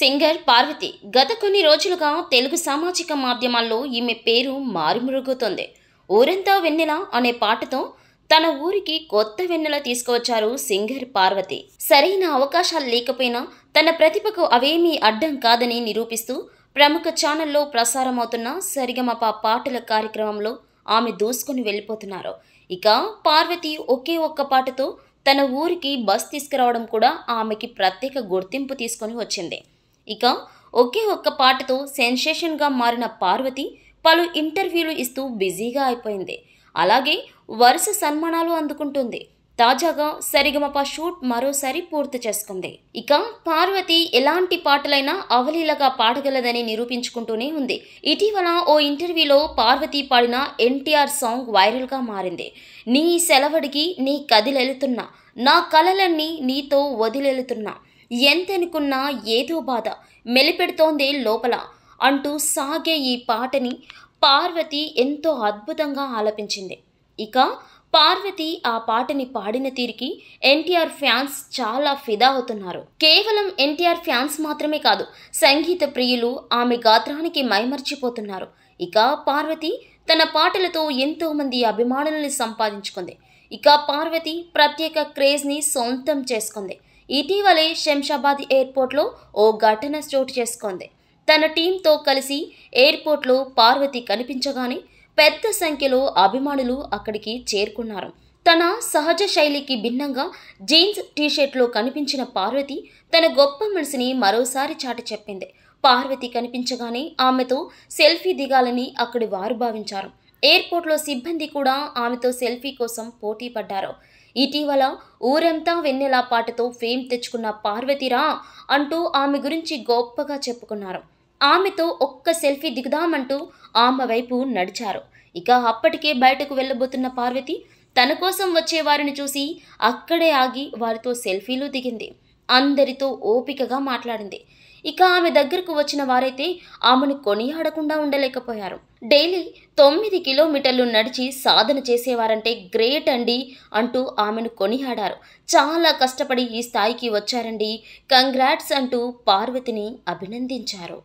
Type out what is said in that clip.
singer Parvati గత కొన్ని రోజులుగా తెలుగు సామాజిక మాధ్యమాల్లో ఈమె పేరు మారుమురుగుతోంది ఊరంతా వెన్నెల అనే పాటతో తన ఊరికి కొత్త వెన్నెల తీసుకువచ్చారు సింగర్ పార్వతి సరైన అవకాశాలు లేకపోయినా తన ప్రతిభకు అవేమీ అడ్డం కాదని నిరూపిస్తూ ప్రముఖ ఛానల్లో ప్రసారమవుతున్న సరిగమప పాటల కార్యక్రమంలో ఆమె దూసుకుని వెళ్ళిపోతున్నారు ఇక పార్వతి ఒకే ఒక్క పాటతో తన ఊరికి బస్ తీసుకురావడం కూడా ఆమెకి ప్రత్యేక గుర్తింపు తీసుకొని వచ్చింది ఇక ఒకే ఒక్క పాటతో సెన్సేషన్గా మారిన పార్వతి పలు ఇంటర్వ్యూలు ఇస్తూ బిజీగా అయిపోయింది అలాగే వరుస సన్మానాలు అందుకుంటుంది తాజాగా సరిగమప షూట్ మరోసారి పూర్తి చేసుకుంది ఇక పార్వతి ఎలాంటి పాటలైనా అవలీలగా పాడగలదని నిరూపించుకుంటూనే ఉంది ఇటీవల ఓ ఇంటర్వ్యూలో పార్వతి పాడిన ఎన్టీఆర్ సాంగ్ వైరల్గా మారింది నీ సెలవడికి నీ కదిలెళుతున్నా నా కలలన్నీ నీతో వదిలెళుతున్నా ఎంతనుకున్నా ఏదో బాధ మెలిపెడుతోందే లోపల అంటూ సాగే ఈ పాటని పార్వతి ఎంతో అద్భుతంగా ఆలపించింది ఇక పార్వతి ఆ పాటని పాడిన తీరికి ఎన్టీఆర్ ఫ్యాన్స్ చాలా ఫిదా అవుతున్నారు కేవలం ఎన్టీఆర్ ఫ్యాన్స్ మాత్రమే కాదు సంగీత ప్రియులు ఆమె గాత్రానికి మైమర్చిపోతున్నారు ఇక పార్వతి తన పాటలతో ఎంతోమంది అభిమానుల్ని సంపాదించుకుంది ఇక పార్వతి ప్రత్యేక క్రేజ్ని సొంతం చేసుకుంది ఇటీవలే శంషాబాద్ ఎయిర్పోర్ట్లో ఓ ఘటన చోటు చేసుకుంది తన టీంతో కలిసి ఎయిర్పోర్ట్లో పార్వతి కనిపించగానే పెద్ద సంఖ్యలో అభిమానులు అక్కడికి చేరుకున్నారు తన సహజ శైలికి భిన్నంగా జీన్స్ టీషర్ట్లో కనిపించిన పార్వతి తన గొప్ప మనసుని మరోసారి చాటి చెప్పింది పార్వతి కనిపించగానే ఆమెతో సెల్ఫీ దిగాలని అక్కడి వారు భావించారు ఎయిర్పోర్ట్లో సిబ్బంది కూడా ఆమెతో సెల్ఫీ కోసం పోటీ పడ్డారు ఇటీవల ఊరంతా వెన్నెల పాటతో ఫేమ్ తెచ్చుకున్న పార్వతిరా అంటూ ఆమె గురించి గొప్పగా చెప్పుకున్నారు ఆమెతో ఒక్క సెల్ఫీ దిగుదామంటూ ఆమె వైపు నడిచారు ఇక అప్పటికే బయటకు వెళ్ళబోతున్న పార్వతి తన కోసం వచ్చే వారిని చూసి అక్కడే ఆగి వారితో సెల్ఫీలు దిగింది అందరితో ఓపికగా మాట్లాడింది ఇక ఆమె దగ్గరకు వచ్చిన వారైతే ఆమెను కొనియాడకుండా ఉండలేకపోయారు డైలీ తొమ్మిది కిలోమీటర్లు నడిచి సాధన చేసేవారంటే గ్రేట్ అండి అంటూ ఆమెను కొనియాడారు చాలా కష్టపడి ఈ స్థాయికి వచ్చారండి కంగ్రాట్స్ అంటూ పార్వతిని అభినందించారు